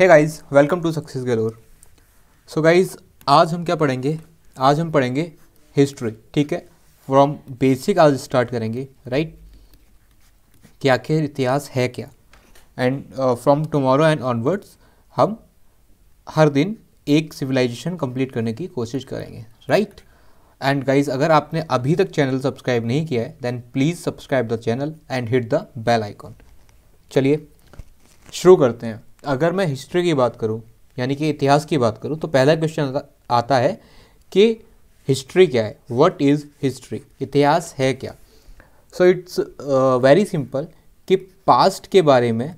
है guys welcome to success galore so guys आज हम क्या पढ़ेंगे आज हम पढ़ेंगे हिस्ट्री ठीक है फ्रॉम बेसिक आज स्टार्ट करेंगे राइट कि आखिर इतिहास है क्या and from tomorrow and onwards हम हर दिन एक सिविलाइजेशन कंप्लीट करने की कोशिश करेंगे राइट एंड गाइज अगर आपने अभी तक चैनल सब्सक्राइब नहीं किया है then please subscribe the channel and hit the bell icon चलिए शुरू करते हैं अगर मैं हिस्ट्री की बात करूँ यानी कि इतिहास की बात करूँ तो पहला क्वेश्चन आता है कि हिस्ट्री क्या है वट इज़ हिस्ट्री इतिहास है क्या सो इट्स वेरी सिंपल कि पास्ट के बारे में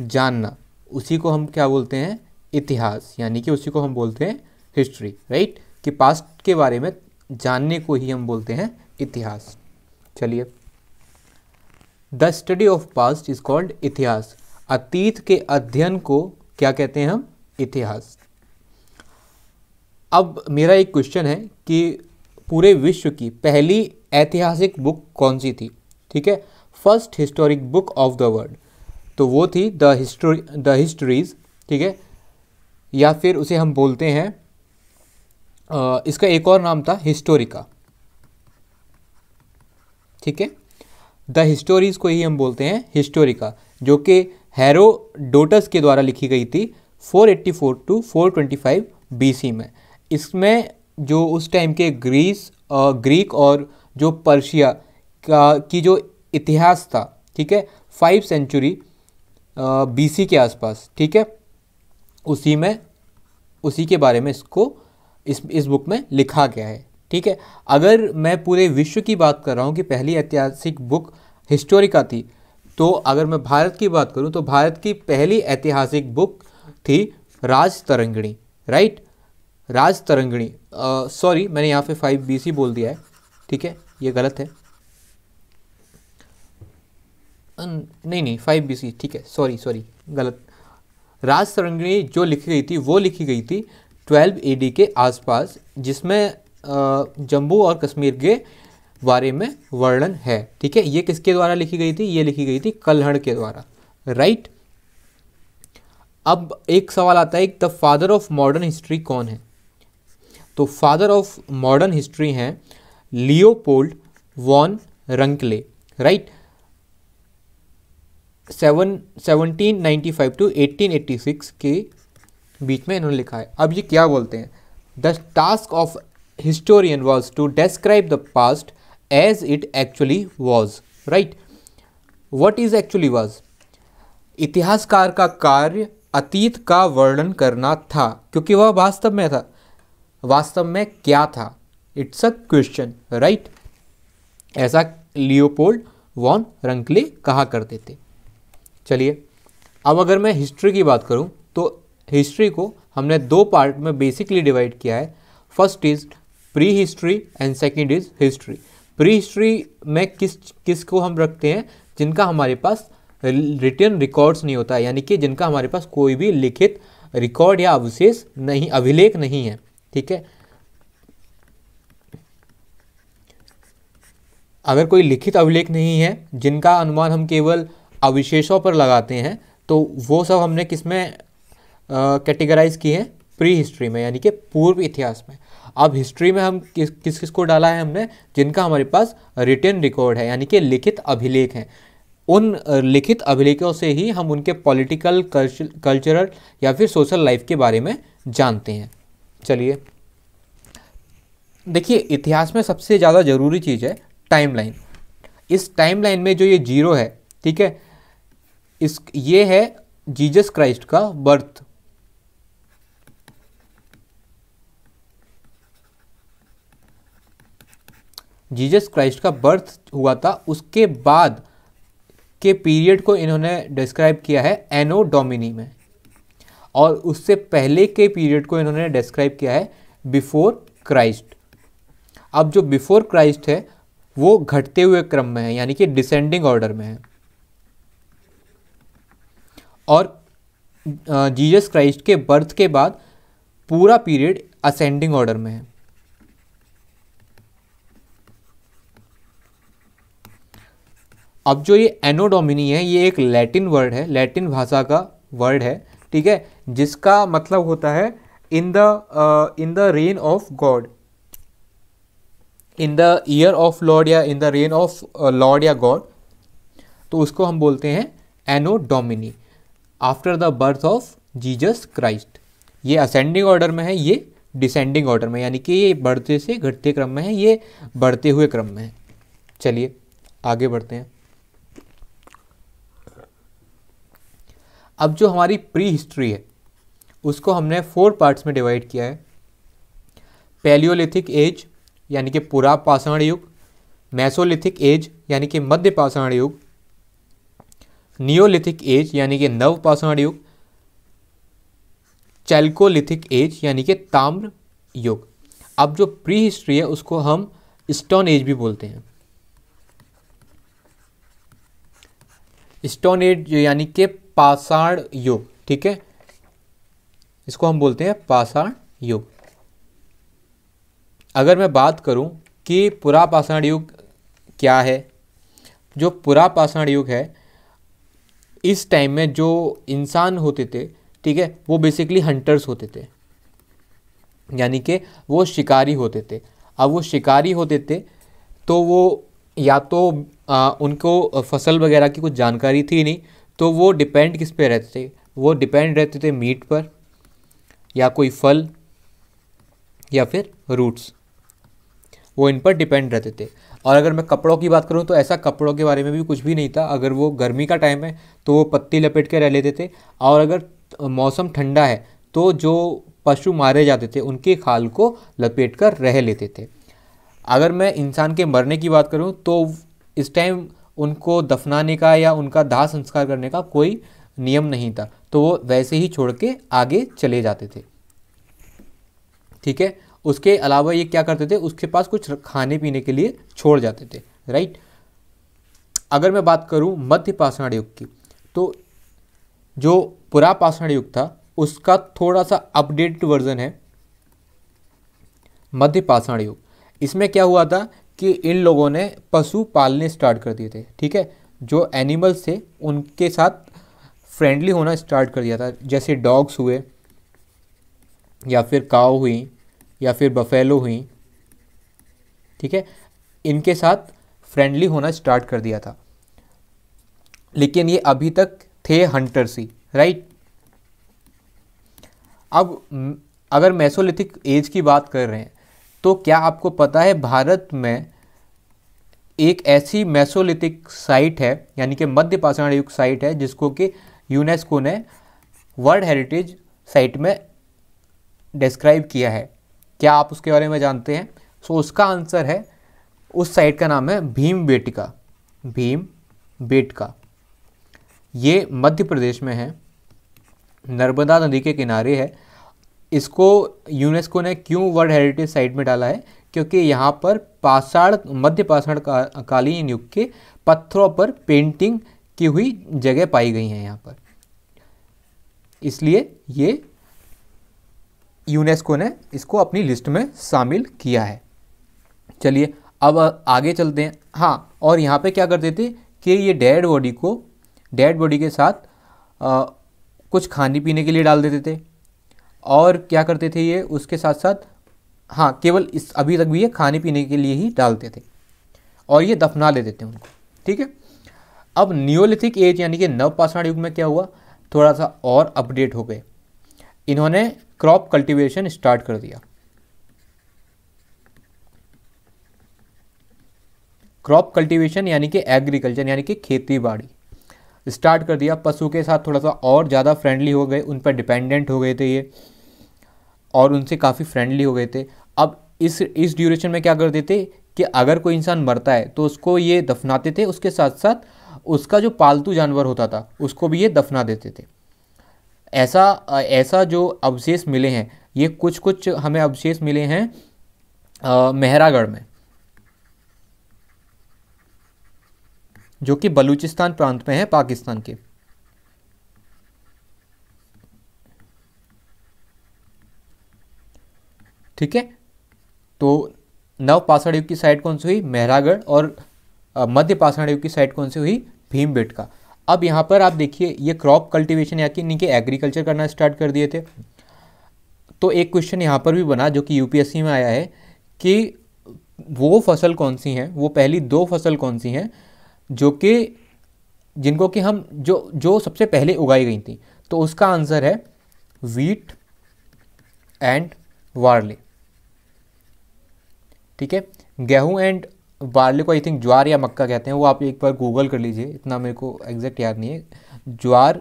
जानना उसी को हम क्या बोलते हैं इतिहास यानी कि उसी को हम बोलते हैं हिस्ट्री राइट कि पास्ट के बारे में जानने को ही हम बोलते हैं इतिहास चलिए the study of past is called इतिहास अतीत के अध्ययन को क्या कहते हैं हम इतिहास अब मेरा एक क्वेश्चन है कि पूरे विश्व की पहली ऐतिहासिक बुक कौन सी थी ठीक है first historic book of the world तो वो थी द हिस्टोरी द हिस्टोरीज ठीक है या फिर उसे हम बोलते हैं इसका एक और नाम था हिस्टोरिका ठीक है द हिस्टोरीज को ही हम बोलते हैं हिस्टोरिका जो कि हैरोडोटस के द्वारा लिखी गई थी 484 टू फोर ट्वेंटी में इसमें जो उस टाइम के ग्रीस ग्रीक और जो पर्शिया का की जो इतिहास था ठीक है फाइव सेंचुरी बीसी के आसपास ठीक है उसी में उसी के बारे में इसको इस इस बुक में लिखा गया है ठीक है अगर मैं पूरे विश्व की बात कर रहा हूँ कि पहली ऐतिहासिक बुक हिस्टोरिका थी तो अगर मैं भारत की बात करूँ तो भारत की पहली ऐतिहासिक बुक थी राज तरंगणी राइट राज तरंगणी सॉरी मैंने यहाँ पे फाइव बी सी बोल दिया है ठीक है ये गलत है नहीं नहीं फाइव बी सी ठीक है सॉरी सॉरी गलत राज तरंगणी जो लिखी गई थी वो लिखी गई थी ट्वेल्व ए डी के आसपास जिसमें जम्मू और कश्मीर के बारे में वर्णन है ठीक है ये किसके द्वारा लिखी गई थी ये लिखी गई थी कलहण के द्वारा राइट अब एक सवाल आता है the father of modern history कौन है तो फादर ऑफ मॉडर्न हिस्ट्री हैं Leopold von Ranke right seven seventeen ninety five to eighteen eighty six के बीच में इन्होंने लिखा है अब ये क्या बोलते हैं the task of historian was to describe the past as it actually was right what is actually was इतिहासकार का कार्य अतीत का वर्णन करना था क्योंकि वह वास्तव में था वास्तव में क्या था इट्स अ क्वेश्चन राइट ऐसा लियोपोल्ड वॉन रंकले कहा करते थे चलिए अब अगर मैं हिस्ट्री की बात करूं तो हिस्ट्री को हमने दो पार्ट में बेसिकली डिवाइड किया है first is pre history and second is history pre history में किस किस को हम रखते हैं जिनका हमारे पास रिटर्न रिकॉर्ड्स नहीं होता है यानी कि जिनका हमारे पास कोई भी लिखित रिकॉर्ड या अवशेष नहीं अभिलेख नहीं है ठीक है अगर कोई लिखित अभिलेख नहीं है जिनका अनुमान हम केवल अविशेषों पर लगाते हैं तो वो सब हमने किस में कैटेगराइज किए हैं प्री हिस्ट्री में यानी कि पूर्व इतिहास में अब हिस्ट्री में हम किस किस किस को डाला है हमने जिनका हमारे पास रिटर्न रिकॉर्ड है यानी कि लिखित अभिलेख हैं उन लिखित अभिलेखों से ही हम उनके पॉलिटिकल कल्चरल या फिर सोशल लाइफ के बारे में जानते हैं चलिए देखिए इतिहास में सबसे ज़्यादा ज़रूरी चीज़ है टाइमलाइन इस टाइमलाइन में जो ये जीरो है ठीक है इस ये है जीजस क्राइस्ट का बर्थ जीजस क्राइस्ट का बर्थ हुआ था उसके बाद के पीरियड को इन्होंने डिस्क्राइब किया है एनो डोमिनी में और उससे पहले के पीरियड को इन्होंने डिस्क्राइब किया है बिफोर क्राइस्ट अब जो बिफोर क्राइस्ट है वो घटते हुए क्रम में है यानी कि डिसेंडिंग ऑर्डर में है और जीजस क्राइस्ट के बर्थ के बाद पूरा पीरियड असेंडिंग ऑर्डर में है अब जो ये एनोडोमिनी है ये एक लैटिन वर्ड है लैटिन भाषा का वर्ड है ठीक है जिसका मतलब होता है in the in the reign of God in the year of Lord या in the reign of Lord या गॉड तो उसको हम बोलते हैं anno domini after the birth of Jesus Christ ये असेंडिंग ऑर्डर में है ये डिसेंडिंग ऑर्डर में यानी कि ये बढ़ते से घटते क्रम में है ये बढ़ते हुए क्रम में है चलिए आगे बढ़ते हैं अब जो हमारी प्री हिस्ट्री है उसको हमने फोर पार्ट्स में डिवाइड किया है पैलियोलिथिक एज यानी कि पूरा पाषाण युग मैसोलिथिक एज यानी कि मध्य पाषाण युग नियोलिथिक एज यानी कि नव पाषाण युग चैल्कोलिथिक एज यानी कि ताम्र युग अब जो प्री हिस्ट्री है उसको हम स्टोन एज भी बोलते हैं स्टोन एज यानी कि पाषाण योग ठीक है इसको हम बोलते हैं पाषाण योग अगर मैं बात करूं कि पुरा पाषाण युग क्या है जो पुरा पाषाण युग है इस टाइम में जो इंसान होते थे ठीक है वो बेसिकली हंटर्स होते थे यानी कि वो शिकारी होते थे अब वो शिकारी होते थे तो वो या तो आ, उनको फसल वगैरह की कुछ जानकारी थी नहीं तो वो डिपेंड किस पे रहते थे वो डिपेंड रहते थे मीट पर या कोई फल या फिर रूट्स वो इन पर डिपेंड रहते थे और अगर मैं कपड़ों की बात करूँ तो ऐसा कपड़ों के बारे में भी कुछ भी नहीं था अगर वो गर्मी का टाइम है तो वो पत्ती लपेट के रह लेते थे और अगर मौसम ठंडा है तो जो पशु मारे जाते थे उनके खाल को लपेट कर रह लेते थे अगर मैं इंसान के मरने की बात करूँ तो इस टाइम उनको दफनाने का या उनका दाह संस्कार करने का कोई नियम नहीं था तो वो वैसे ही छोड़ के आगे चले जाते थे ठीक है उसके अलावा ये क्या करते थे उसके पास कुछ खाने पीने के लिए छोड़ जाते थे राइट अगर मैं बात करूँ मध्य पाषाण युग की तो जो पुरा पाषाण युग था उसका थोड़ा सा अपडेटेड वर्जन है मध्य पाषाण युग इसमें क्या हुआ था कि इन लोगों ने पशु पालने स्टार्ट कर दिए थे ठीक है जो एनिमल्स थे उनके साथ फ्रेंडली होना स्टार्ट कर दिया था जैसे डॉग्स हुए या फिर काओ हुई या फिर बफेलो हुई ठीक है इनके साथ फ्रेंडली होना स्टार्ट कर दिया था लेकिन ये अभी तक थे हंटर्स ही राइट अब अगर मेसोलिथिक एज की बात कर रहे हैं तो क्या आपको पता है भारत में एक ऐसी मैसोलिथिक साइट है यानी कि मध्य पाषाण युग साइट है जिसको कि यूनेस्को ने वर्ल्ड हेरिटेज साइट में डिस्क्राइब किया है क्या आप उसके बारे में जानते हैं सो उसका आंसर है उस साइट का नाम है भीम बेटिका भीम बेटका ये मध्य प्रदेश में है नर्मदा नदी के किनारे है इसको यूनेस्को ने क्यों वर्ल्ड हेरिटेज साइट में डाला है क्योंकि यहाँ पर पाषाण मध्य पाषाण का, कालीन युग के पत्थरों पर पेंटिंग की हुई जगह पाई गई हैं यहाँ पर इसलिए ये यूनेस्को ने इसको अपनी लिस्ट में शामिल किया है चलिए अब आगे चलते हैं हाँ और यहाँ पे क्या करते थे कि ये डेड बॉडी को डेड बॉडी के साथ आ, कुछ खाने पीने के लिए डाल देते थे और क्या करते थे ये उसके साथ साथ हाँ केवल इस अभी तक भी ये खाने पीने के लिए ही डालते थे और ये दफना लेते थे उनको ठीक है अब नियोलिथिक एज यानी कि नवपाषाण युग में क्या हुआ थोड़ा सा और अपडेट हो गए इन्होंने क्रॉप कल्टीवेशन स्टार्ट कर दिया क्रॉप कल्टीवेशन यानी कि एग्रीकल्चर यानी कि खेती बाड़ी स्टार्ट कर दिया पशु के साथ थोड़ा सा और ज़्यादा फ्रेंडली हो गए उन पर डिपेंडेंट हो गए थे ये और उनसे काफ़ी फ्रेंडली हो गए थे अब इस इस ड्यूरेशन में क्या कर देते कि अगर कोई इंसान मरता है तो उसको ये दफनाते थे उसके साथ साथ उसका जो पालतू जानवर होता था उसको भी ये दफना देते थे ऐसा ऐसा जो अवशेष मिले हैं ये कुछ कुछ हमें अवशेष मिले हैं मेहरागढ़ में जो कि बलूचिस्तान प्रांत में है पाकिस्तान के ठीक है तो नव पाषाण युग की साइट कौन सी हुई मेहरागढ़ और मध्य पाषाण युग की साइट कौन सी हुई भीम का अब यहाँ पर आप देखिए ये क्रॉप कल्टिवेशन या कि इनके एग्रीकल्चर करना स्टार्ट कर दिए थे तो एक क्वेश्चन यहाँ पर भी बना जो कि यूपीएससी में आया है कि वो फसल कौन सी हैं वो पहली दो फसल कौन सी हैं जो कि जिनको कि हम जो जो सबसे पहले उगाई गई थी तो उसका आंसर है वीट एंड वार्ले ठीक है गेहूँ एंड बार्ले को आई थिंक ज्वार या मक्का कहते हैं वो आप एक बार गूगल कर लीजिए इतना मेरे को एग्जैक्ट याद नहीं है ज्वार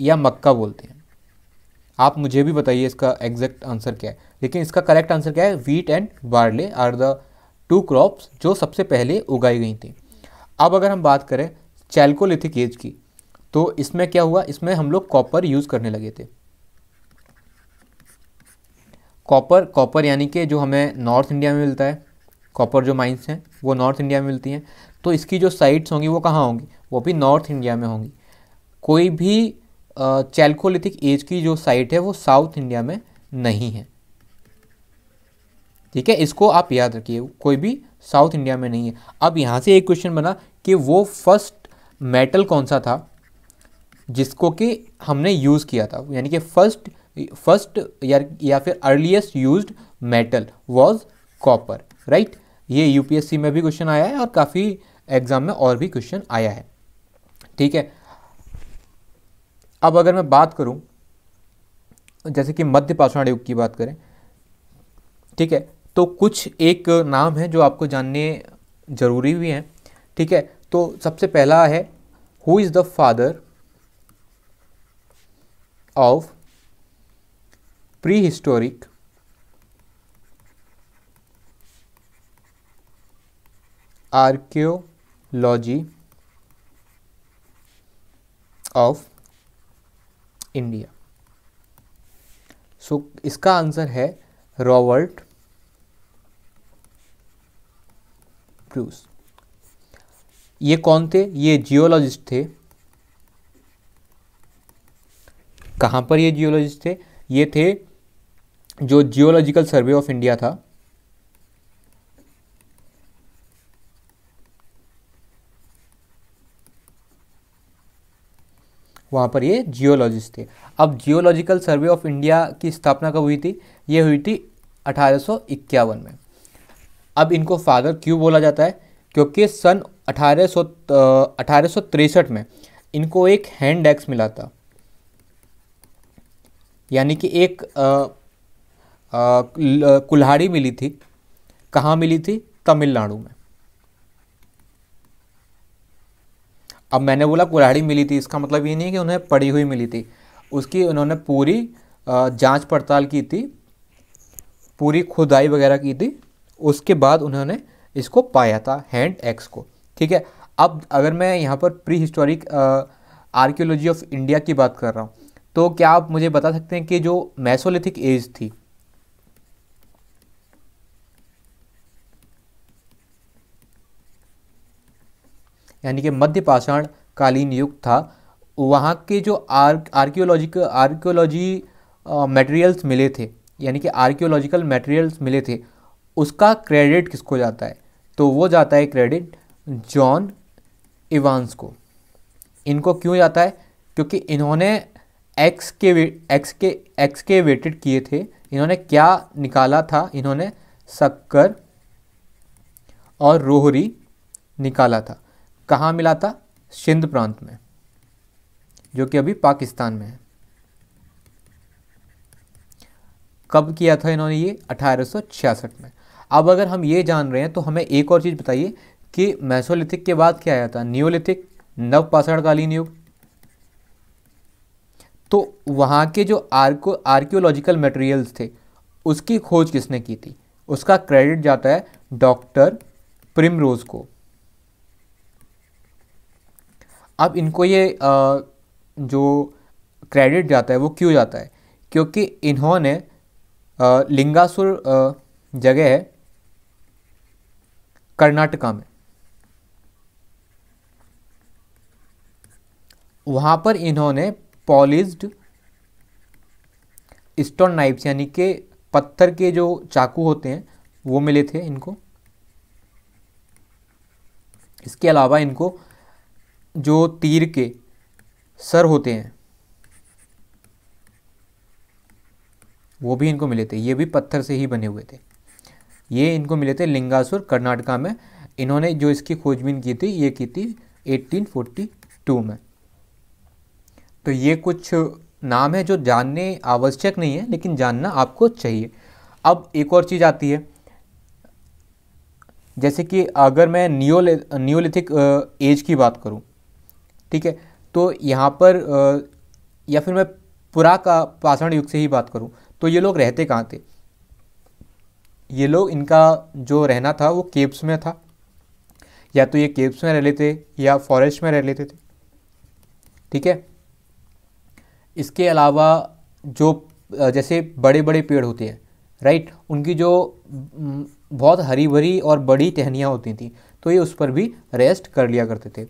या मक्का बोलते हैं आप मुझे भी बताइए इसका एग्जैक्ट आंसर क्या है लेकिन इसका करेक्ट आंसर क्या है wheat and barley are the two crops जो सबसे पहले उगाई गई थी अब अगर हम बात करें चैल्कोलिथिक एज की तो इसमें क्या हुआ इसमें हम लोग कॉपर यूज़ करने लगे थे कॉपर कॉपर यानी कि जो हमें नॉर्थ इंडिया में मिलता है कॉपर जो माइंस हैं वो नॉर्थ इंडिया में मिलती हैं तो इसकी जो साइट्स होंगी वो कहाँ होंगी वो भी नॉर्थ इंडिया में होंगी कोई भी चैल्कोलिथिक एज की जो साइट है वो साउथ इंडिया में नहीं है ठीक है इसको आप याद रखिए कोई भी साउथ इंडिया में नहीं है अब यहाँ से एक क्वेश्चन बना कि वो फर्स्ट मेटल कौन सा था जिसको कि हमने यूज़ किया था यानी कि फर्स्ट फर्स्ट या या फिर earliest use metal was copper right ये यूपीएससी में भी क्वेश्चन आया है और काफ़ी एग्जाम में और भी क्वेश्चन आया है ठीक है अब अगर मैं बात करूं जैसे कि मध्य पाषाण युग की बात करें ठीक है तो कुछ एक नाम है जो आपको जानने जरूरी भी हैं ठीक है तो सबसे पहला है who is the father of prehistoric archaeology of India so, इसका आंसर है रॉबर्ट प्रूस ये कौन थे ये जियोलॉजिस्ट थे कहां पर ये जियोलॉजिस्ट थे ये थे जो जियोलॉजिकल सर्वे ऑफ इंडिया था वहां पर ये जियोलॉजिस्ट थे अब जियोलॉजिकल सर्वे ऑफ इंडिया की स्थापना कब हुई थी ये हुई थी अठारह में अब इनको फादर क्यों बोला जाता है क्योंकि सन अठारह सौ में इनको एक हैंड एक्स मिला था यानी कि एक कुल्हाड़ी मिली थी कहाँ मिली थी तमिलनाडु में अब मैंने बोला कुल्हाड़ी मिली थी इसका मतलब ये नहीं कि उन्हें पड़ी हुई मिली थी उसकी उन्होंने पूरी जांच पड़ताल की थी पूरी खुदाई वगैरह की थी उसके बाद उन्होंने इसको पाया था हैंड एक्स को ठीक है अब अगर मैं यहाँ पर pre historic archaeology of India की बात कर रहा हूँ तो क्या आप मुझे बता सकते हैं कि जो मैसोलिथिक एज थी यानी कि मध्य पाषाण कालीन युग था वहाँ के जो आर आर्क्योलॉजिक आर्क्योलॉजी मटेरियल्स मिले थे यानी कि आर्क्योलॉजिकल मटेरियल्स मिले थे उसका क्रेडिट किसको जाता है तो वो जाता है क्रेडिट जॉन इवांस को इनको क्यों जाता है क्योंकि इन्होंने एक्स के एक्स के एक्स के वेटेड किए थे इन्होंने क्या निकाला था इन्होंने शक्कर और रोहरी निकाला था कहाँ मिला था सिंध प्रांत में जो कि अभी पाकिस्तान में है कब किया था इन्होंने ये 1866 में अब अगर हम ये जान रहे हैं तो हमें एक और चीज़ बताइए कि मैसोलिथिक के बाद क्या आया था न्योलिथिक नवपाषाणकालीन युग तो वहाँ के जो आर्को आर्क्योलॉजिकल मटेरियल्स थे उसकी खोज किसने की थी उसका क्रेडिट जाता है डॉक्टर प्रिमरोज को अब इनको ये जो क्रेडिट जाता है वो क्यों जाता है क्योंकि इन्होंने लिंगासुर जगह है कर्नाटका में वहाँ पर इन्होंने पॉलिस्ड स्टोन नाइफ्स यानी के पत्थर के जो चाकू होते हैं वो मिले थे इनको इसके अलावा इनको जो तीर के सर होते हैं वो भी इनको मिले थे ये भी पत्थर से ही बने हुए थे ये इनको मिले थे लिंगासुर कर्नाटका में इन्होंने जो इसकी खोजबीन की थी ये की थी 1842 में तो ये कुछ नाम है जो जानने आवश्यक नहीं है लेकिन जानना आपको चाहिए अब एक और चीज़ आती है जैसे कि अगर मैं न्योले न्योलिथिक एज की बात करूं ठीक है तो यहाँ पर या फिर मैं पुरा का पाषाण युग से ही बात करूँ तो ये लोग रहते कहाँ थे ये लोग इनका जो रहना था वो केव्स में था या तो ये केव्स में रह लेते या फॉरेस्ट में रह लेते थे ठीक है इसके अलावा जो जैसे बड़े बड़े पेड़ होते हैं राइट उनकी जो बहुत हरी भरी और बड़ी टहनियाँ होती थी तो ये उस पर भी रेस्ट कर लिया करते थे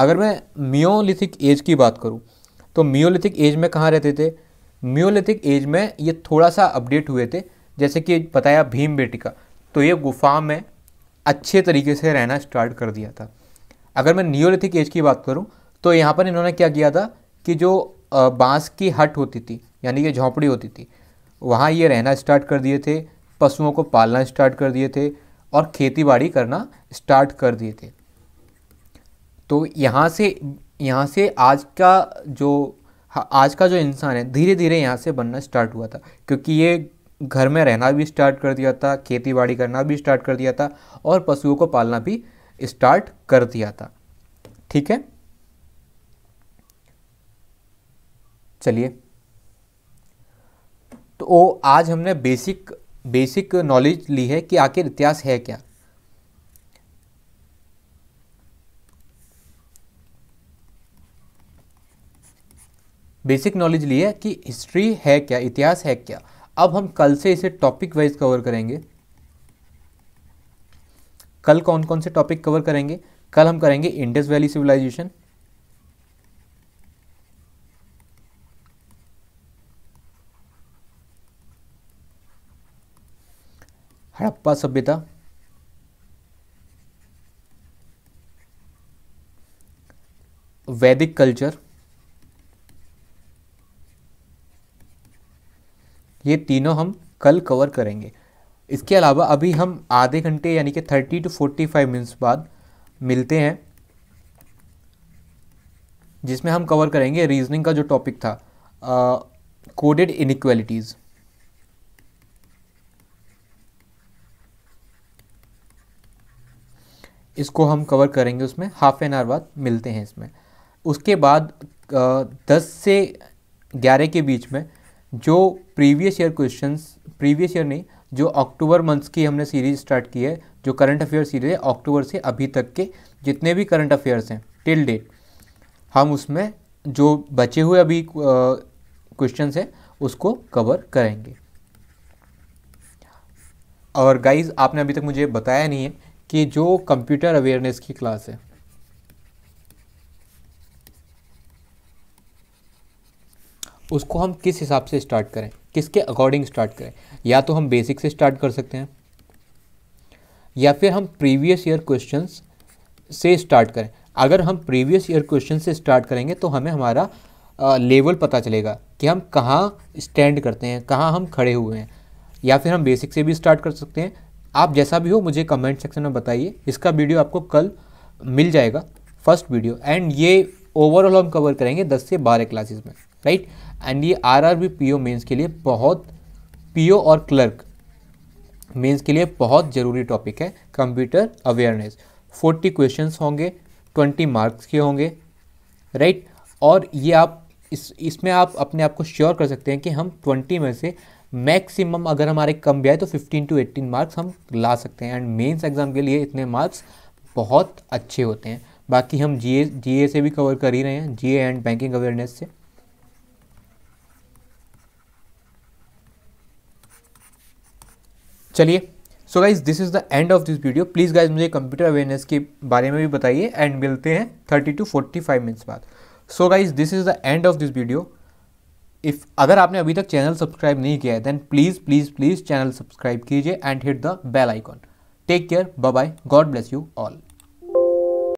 अगर मैं मियोलिथिक एज की बात करूँ तो मियोलिथिक एज में कहाँ रहते थे मियोलिथिक एज में ये थोड़ा सा अपडेट हुए थे जैसे कि बताया भीम बेटिका तो ये गुफा में अच्छे तरीके से रहना स्टार्ट कर दिया था अगर मैं नियोलिथिक एज की बात करूँ तो यहाँ पर इन्होंने क्या किया था कि जो बांस की हट होती थी यानी कि झोंपड़ी होती थी वहाँ ये रहना स्टार्ट कर दिए थे पशुओं को पालना स्टार्ट कर दिए थे और खेती बाड़ी करना स्टार्ट कर दिए थे तो यहाँ से यहाँ से आज का जो आज का जो इंसान है धीरे धीरे यहाँ से बनना स्टार्ट हुआ था क्योंकि ये घर में रहना भी स्टार्ट कर दिया था खेती बाड़ी करना भी स्टार्ट कर दिया था और पशुओं को पालना भी स्टार्ट कर दिया था ठीक है चलिए तो आज हमने बेसिक बेसिक नॉलेज ली है कि आखिर इतिहास है क्या बेसिक नॉलेज लिया कि हिस्ट्री है क्या इतिहास है क्या अब हम कल से इसे टॉपिक वाइज कवर करेंगे कल कौन कौन से टॉपिक कवर करेंगे कल हम करेंगे इंडस वैली सिविलाइजेशन हड़प्पा सभ्यता वैदिक कल्चर ये तीनों हम कल कवर करेंगे इसके अलावा अभी हम आधे घंटे यानी कि thirty to forty five minutes बाद मिलते हैं जिसमें हम कवर करेंगे रीजनिंग का जो टॉपिक था कोडेड इनिक्वेलिटीज इसको हम कवर करेंगे उसमें हाफ एन आवर बाद मिलते हैं इसमें उसके बाद दस से ग्यारह के बीच में जो previous year questions previous year नहीं जो अक्टूबर मंथ्स की हमने सीरीज स्टार्ट की है जो करंट अफेयर सीरीज है अक्टूबर से अभी तक के जितने भी करंट अफेयर्स हैं टिल डेट हम उसमें जो बचे हुए अभी क्वेश्चन हैं उसको कवर करेंगे और गाइज आपने अभी तक मुझे बताया नहीं है कि जो कंप्यूटर अवेयरनेस की क्लास है उसको हम किस हिसाब से स्टार्ट करें किसके अकॉर्डिंग स्टार्ट करें या तो हम बेसिक से स्टार्ट कर सकते हैं या फिर हम प्रीवियस ईयर क्वेश्चन से स्टार्ट करें अगर हम प्रीवियस ईयर क्वेश्चन से स्टार्ट करेंगे तो हमें हमारा लेवल पता चलेगा कि हम कहाँ स्टैंड करते हैं कहाँ हम खड़े हुए हैं या फिर हम बेसिक से भी स्टार्ट कर सकते हैं आप जैसा भी हो मुझे कमेंट सेक्शन में बताइए इसका वीडियो आपको कल मिल जाएगा फर्स्ट वीडियो एंड ये ओवरऑल हम कवर करेंगे 10 से 12 क्लासेस में राइट एंड ये R R B P O mains के लिए बहुत पी ओ और क्लर्क मेंस के लिए बहुत ज़रूरी टॉपिक है कंप्यूटर अवेयरनेस फोर्टी क्वेश्चन होंगे ट्वेंटी मार्क्स के होंगे राइट और ये आप इस इसमें आप अपने आप को श्योर कर सकते हैं कि हम ट्वेंटी में से मैक्सिमम अगर हमारे कम भी आए तो फिफ्टीन टू एट्टीन मार्क्स हम ला सकते हैं एंड मेन्स एग्ज़ाम के लिए इतने मार्क्स बहुत अच्छे होते हैं बाकी हम जी ए से भी कवर कर ही रहे हैं जी एंड बैंकिंग अवेयरनेस से चलिए so guys this is the end of this video please guys मुझे कंप्यूटर अवेयरनेस के बारे में भी बताइए एंड मिलते हैं thirty to forty five minutes बाद so guys this is the end of this video if अगर आपने अभी तक चैनल सब्सक्राइब नहीं किया है then please please please channel subscribe कीजिए and hit the bell icon take care bye bye God bless you all